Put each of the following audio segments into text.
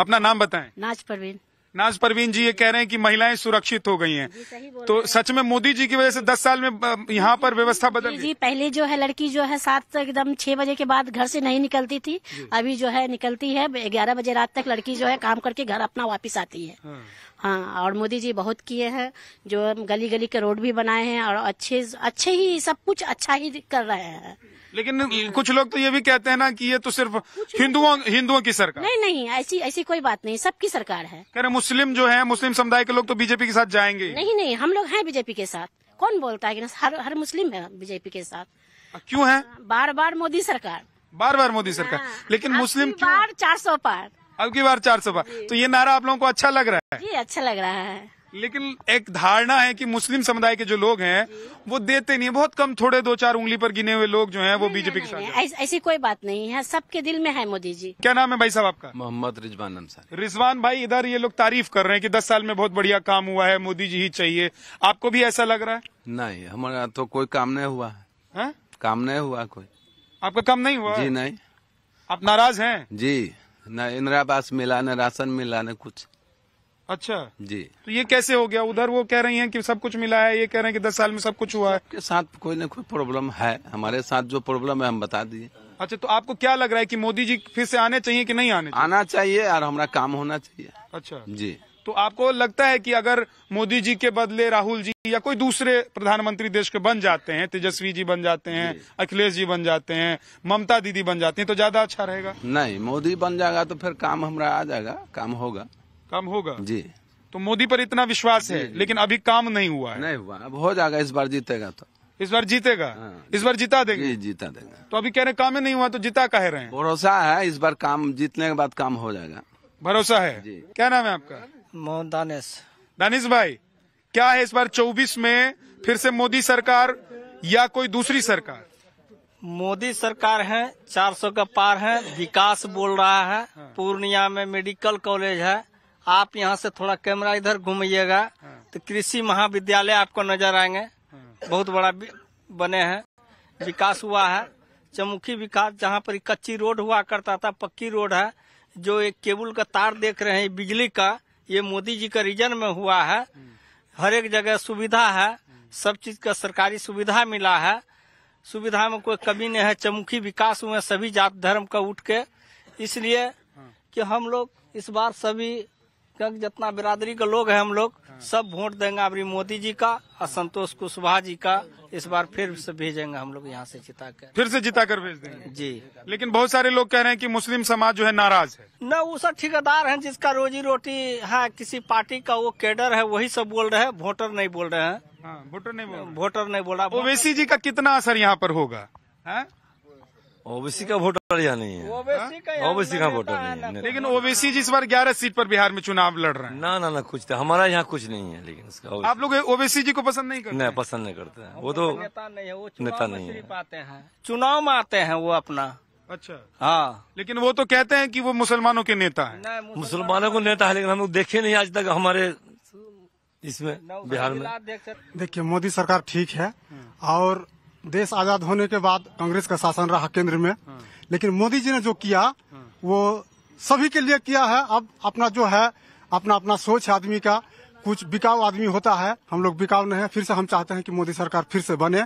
अपना नाम बताएं नाज परवीन नाज परवीन जी ये कह रहे हैं कि महिलाएं सुरक्षित हो गई हैं तो सच में मोदी जी की वजह से दस साल में यहाँ पर व्यवस्था बदल गई जी पहले जो है लड़की जो है सात एकदम छह बजे के बाद घर से नहीं निकलती थी अभी जो है निकलती है ग्यारह बजे रात तक लड़की जो है काम करके घर अपना वापिस आती है हाँ।, हाँ और मोदी जी बहुत किए हैं जो गली गली के रोड भी बनाए हैं और अच्छे अच्छे ही सब कुछ अच्छा ही कर रहे हैं लेकिन हाँ। कुछ लोग तो ये भी कहते हैं ना कि ये तो सिर्फ हिंदुओं हिंदुओं की सरकार नहीं नहीं ऐसी ऐसी कोई बात नहीं सबकी सरकार है कह रहे मुस्लिम जो है मुस्लिम समुदाय के लोग तो बीजेपी के साथ जाएंगे नहीं नहीं हम लोग हैं बीजेपी के साथ कौन बोलता है कि हर हर मुस्लिम है बीजेपी के साथ क्यों है हाँ, बार बार मोदी सरकार बार बार मोदी सरकार हाँ, लेकिन मुस्लिम बार चार सौ पार अब की बार चार सौ पार तो ये नारा आप लोगों को अच्छा लग रहा है ये अच्छा लग रहा है लेकिन एक धारणा है कि मुस्लिम समुदाय के जो लोग हैं वो देते नहीं बहुत कम थोड़े दो चार उंगली पर गिने हुए लोग जो हैं वो बीजेपी के साथ ऐसी कोई बात नहीं है सबके दिल में है मोदी जी क्या नाम है भाई साहब आपका मोहम्मद रिजवान अंसारी रिजवान भाई इधर ये लोग तारीफ कर रहे हैं कि दस साल में बहुत बढ़िया काम हुआ है मोदी जी ही चाहिए आपको भी ऐसा लग रहा है नहीं हमारा तो कोई काम नहीं हुआ है काम नहीं हुआ कोई आपका काम नहीं हुआ जी नहीं आप नाराज है जी न इंदिरा आवास मिला न राशन मिला न कुछ अच्छा जी तो ये कैसे हो गया उधर वो कह रही हैं कि सब कुछ मिला है ये कह रहे हैं कि दस साल में सब कुछ हुआ है के साथ कोई ना कोई प्रॉब्लम है हमारे साथ जो प्रॉब्लम है हम बता दिए अच्छा तो आपको क्या लग रहा है कि मोदी जी फिर से आने चाहिए कि नहीं आने चाहिए? आना चाहिए और हमारा काम होना चाहिए अच्छा जी तो आपको लगता है कि अगर मोदी जी के बदले राहुल जी या कोई दूसरे प्रधानमंत्री देश के बन जाते हैं तेजस्वी जी बन जाते हैं अखिलेश जी बन जाते हैं ममता दीदी बन जाती हैं तो ज्यादा अच्छा रहेगा नहीं मोदी बन जाएगा तो फिर काम हमारा आ जाएगा काम होगा काम होगा जी तो मोदी पर इतना विश्वास है लेकिन अभी काम नहीं हुआ है नहीं हुआ अब हो जाएगा इस बार जीतेगा तो इस बार जीतेगा हाँ। इस बार जीता देंगे जीता देगा तो अभी कह रहे काम नहीं हुआ तो जीता कह रहे हैं भरोसा है इस बार काम जीतने के बाद काम हो जाएगा भरोसा है जी। क्या नाम है आपका मोहन दानिश दानिश भाई क्या है इस बार चौबीस में फिर से मोदी सरकार या कोई दूसरी सरकार मोदी सरकार है 400 का पार है विकास बोल रहा है हाँ। पूर्णिया में मेडिकल कॉलेज है आप यहाँ से थोड़ा कैमरा इधर घूमिएगा हाँ। तो कृषि महाविद्यालय आपको नजर आएंगे हाँ। बहुत बड़ा बने हैं विकास हुआ है चमुखी विकास जहाँ पर कच्ची रोड हुआ करता था पक्की रोड है जो एक केबल का तार देख रहे हैं बिजली का ये मोदी जी का रीजन में हुआ है हाँ। हर एक जगह सुविधा है सब चीज का सरकारी सुविधा मिला है सुविधा में कोई कमी नहीं है चमुखी विकास हुए सभी जात धर्म का उठ के इसलिए कि हम लोग इस बार सभी क्योंकि जितना बिरादरी का लोग हैं हम लोग हाँ। सब वोट देंगे अभी मोदी जी का और संतोष कुशवाहा जी का इस बार फिर से भेजेंगे हम लोग यहाँ से जिता कर फिर से जिता कर भेज देंगे जी लेकिन बहुत सारे लोग कह रहे हैं कि मुस्लिम समाज जो है नाराज है न ना वो सब ठेकेदार हैं जिसका रोजी रोटी है किसी पार्टी का वो केडर है वही सब बोल रहे हैं वोटर नहीं बोल रहे हैं हाँ, वोटर नहीं वोटर नहीं बोला ओवेसी जी का कितना असर यहाँ पर होगा हाँ? ओबीसी का वोटर यहाँ नहीं है ओबीसी का वोटर नहीं है लेकिन ओबीसी जिस बार ग्यारह सीट पर बिहार में चुनाव लड़ रहे हैं ना ना ना कुछ तो, हमारा यहाँ कुछ नहीं है लेकिन उसका आप लोग ओबीसी जी को पसंद नहीं करते नहीं पसंद नहीं करते हैं वो तो नेता नहीं है वो नेता नहीं है चुनाव में आते हैं वो अपना अच्छा हाँ लेकिन वो तो कहते हैं कि वो मुसलमानों के नेता है मुसलमानों को नेता है लेकिन हम लोग देखे नहीं आज तक हमारे इसमें बिहार में देखिए मोदी सरकार ठीक है और देश आजाद होने के बाद कांग्रेस का शासन रहा केंद्र में हाँ। लेकिन मोदी जी ने जो किया हाँ। वो सभी के लिए किया है अब अपना जो है अपना अपना सोच है आदमी का कुछ बिकाऊ आदमी होता है हम लोग बिकाऊ नहीं है फिर से हम चाहते हैं कि मोदी सरकार फिर से बने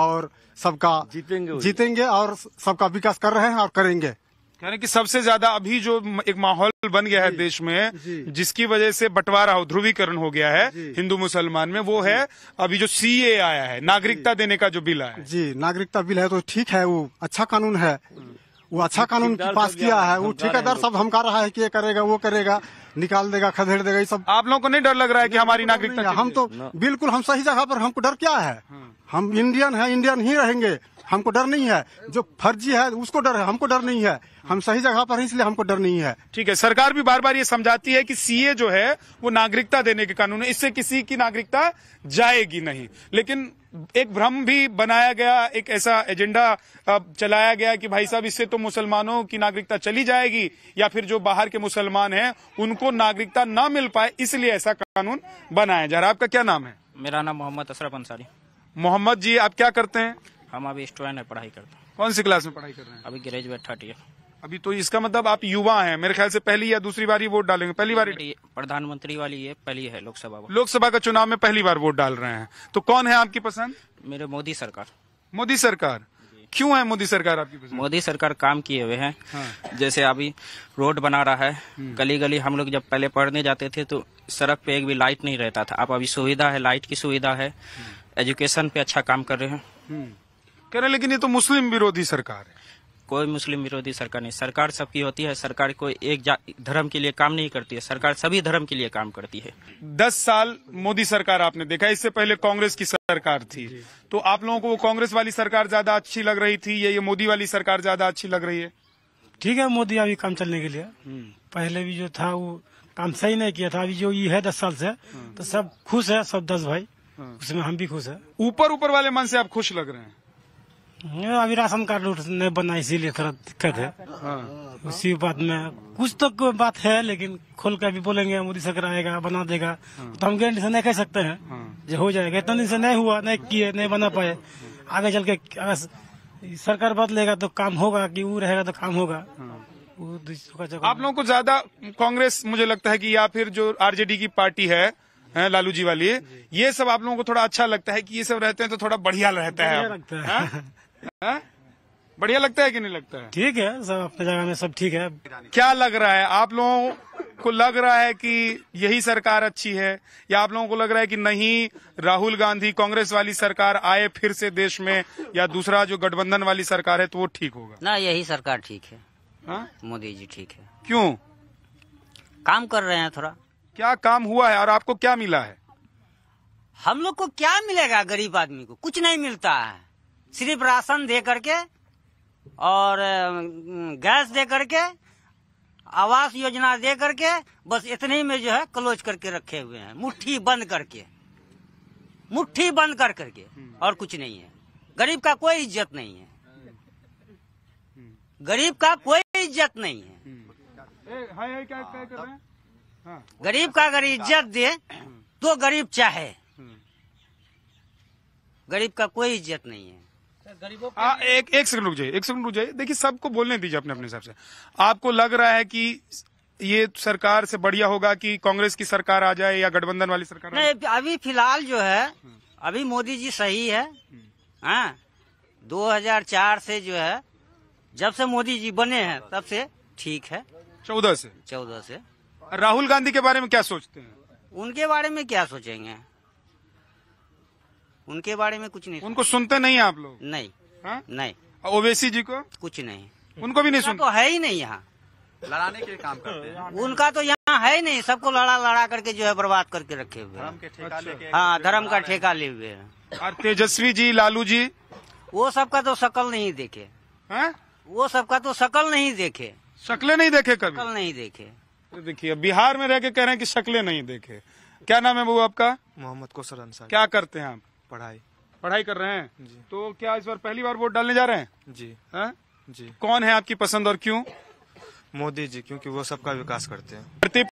और सबका जीतेंगे जीतेंगे और सबका विकास कर रहे हैं और करेंगे यानी कि सबसे ज्यादा अभी जो एक माहौल बन गया है देश में जिसकी वजह से बंटवारा हो ध्रुवीकरण हो गया है हिंदू मुसलमान में वो है अभी जो सीए आया है नागरिकता देने का जो बिल आया जी नागरिकता बिल है तो ठीक है वो अच्छा कानून है वो अच्छा कानून पास तो किया है वो ठेकेदार सब धमका रहा है कि ये करेगा वो करेगा निकाल देगा खदेड़ देगा ये सब आप लोगों को नहीं डर लग रहा है कि हमारी नागरिकता हम तो बिल्कुल हम सही जगह पर हमको डर क्या है हाँ। हम इंडियन है इंडियन ही रहेंगे हमको डर नहीं है जो फर्जी है उसको डर है हमको डर नहीं है हम सही जगह पर हैं इसलिए हमको डर नहीं है ठीक है सरकार भी बार बार ये समझाती है कि सीए जो है वो नागरिकता देने के कानून है इससे किसी की नागरिकता जाएगी नहीं लेकिन एक भ्रम भी बनाया गया एक ऐसा एजेंडा चलाया गया कि भाई साहब इससे तो मुसलमानों की नागरिकता चली जाएगी या फिर जो बाहर के मुसलमान हैं उनको नागरिकता ना मिल पाए इसलिए ऐसा कानून बनाया जा रहा है आपका क्या नाम है मेरा नाम मोहम्मद अशरफ अंसारी मोहम्मद जी आप क्या करते हैं हम अभी स्टूडेंट है पढ़ाई करते हैं कौन सी क्लास में पढ़ाई कर रहे हैं अभी ग्रेजुएट थर्ड ईयर अभी तो इसका मतलब आप युवा हैं मेरे ख्याल से पहली या दूसरी बार ही वोट डालेंगे पहली बार प्रधानमंत्री वाली ये पहली है लोकसभा लोकसभा का चुनाव में पहली बार वोट डाल रहे हैं तो कौन है आपकी पसंद मेरे मोदी सरकार मोदी सरकार क्यों है मोदी सरकार आपकी पसंद मोदी सरकार काम किए हुए हैं हाँ। जैसे अभी रोड बना रहा है हम्म। गली गली हम लोग जब पहले पढ़ने जाते थे तो सड़क पे एक भी लाइट नहीं रहता था अब अभी सुविधा है लाइट की सुविधा है एजुकेशन हम्म। पे अच्छा काम कर रहे हैं हम्म। कह रहे लेकिन ये तो मुस्लिम विरोधी सरकार है कोई मुस्लिम विरोधी सरकार नहीं सरकार सबकी होती है सरकार कोई एक धर्म के लिए काम नहीं करती है सरकार सभी धर्म के लिए काम करती है दस साल मोदी सरकार आपने देखा इससे पहले कांग्रेस की सरकार थी तो आप लोगों को वो कांग्रेस वाली सरकार ज्यादा अच्छी लग रही थी या ये मोदी वाली सरकार ज्यादा अच्छी लग रही है ठीक है मोदी अभी काम चलने के लिए हम्म। पहले भी जो था वो काम सही नहीं किया था अभी जो ये है दस साल से हम्म। तो सब खुश है सब दस भाई हम्म। उसमें हम भी खुश है ऊपर ऊपर वाले मन से आप खुश लग रहे हैं अभी राशन कार्ड नहीं बना इसीलिए थोड़ा दिक्कत है हाँ। उसी बात में कुछ तो कोई बात है लेकिन खोल के अभी बोलेंगे मोदी सरकार आएगा बना देगा हाँ। तो हम गारंटी से नहीं कह सकते हैं हाँ। जो हो जाएगा इतना दिन से नहीं हुआ नहीं किए नहीं बना पाए आगे चल के अगर सरकार बदलेगा तो काम होगा कि वो रहेगा तो काम होगा आप लोगों को ज्यादा कांग्रेस मुझे लगता है कि या फिर जो आरजेडी की पार्टी है है लालू जी वाली ये सब आप लोगों को थोड़ा अच्छा लगता है कि ये सब रहते हैं तो थोड़ा बढ़िया रहता है, है? बढ़िया लगता है कि नहीं लगता है ठीक है सब अपने जगह में सब ठीक है क्या लग रहा है आप लोगों को लग रहा है कि यही सरकार अच्छी है या आप लोगों को लग रहा है कि नहीं राहुल गांधी कांग्रेस वाली सरकार आए फिर से देश में या दूसरा जो गठबंधन वाली सरकार है तो वो ठीक होगा ना यही सरकार ठीक है हाँ? मोदी जी ठीक है क्यों काम कर रहे हैं थोड़ा क्या काम हुआ है और आपको क्या मिला है हम लोग को क्या मिलेगा गरीब आदमी को कुछ नहीं मिलता है सिर्फ राशन दे करके और गैस दे करके आवास योजना दे करके बस इतने में जो है क्लोज करके रखे हुए हैं मुट्ठी बंद करके मुट्ठी बंद कर करके और कुछ नहीं है गरीब का कोई इज्जत नहीं है गरीब का कोई इज्जत नहीं है हाँ। गरीब का अगर इज्जत दे तो गरीब चाहे हम्म। गरीब का कोई इज्जत नहीं है गरीबों एक एक सेकंड रुक जाइए एक सेकंड रुक जाइए देखिए सबको बोलने दीजिए अपने अपने हिसाब से आपको लग रहा है कि ये सरकार से बढ़िया होगा कि कांग्रेस की सरकार आ जाए या गठबंधन वाली सरकार नहीं अभी फिलहाल जो है अभी मोदी जी सही है हाँ, 2004 से जो है जब से मोदी जी बने हैं तब से ठीक है चौदह से चौदह से राहुल गांधी के बारे में क्या सोचते हैं उनके बारे में क्या सोचेंगे उनके बारे में कुछ नहीं उनको सुनते नहीं आप लोग नहीं हा? नहीं ओवैसी जी को कुछ नहीं उनको भी नहीं सुनते तो है ही नहीं यहाँ लड़ाने के काम करते हैं उनका तो यहाँ है नहीं सबको लड़ा लड़ा करके जो है बर्बाद करके रखे हुए धर्म के ठेका अच्छा। हाँ धर्म का ठेका ले हुए और तेजस्वी जी लालू जी वो सबका तो शकल नहीं देखे है? हाँ? वो सबका तो शकल नहीं देखे शक्लें नहीं देखे कभी शकल नहीं देखे देखिए बिहार में रह के कह रहे हैं कि शक्लें नहीं देखे क्या नाम है वो आपका मोहम्मद कोसर अंसारी क्या करते हैं आप पढ़ाई पढ़ाई कर रहे हैं जी तो क्या इस बार पहली बार वोट डालने जा रहे हैं जी है? जी कौन है आपकी पसंद और क्यों मोदी जी क्योंकि वो सबका विकास करते हैं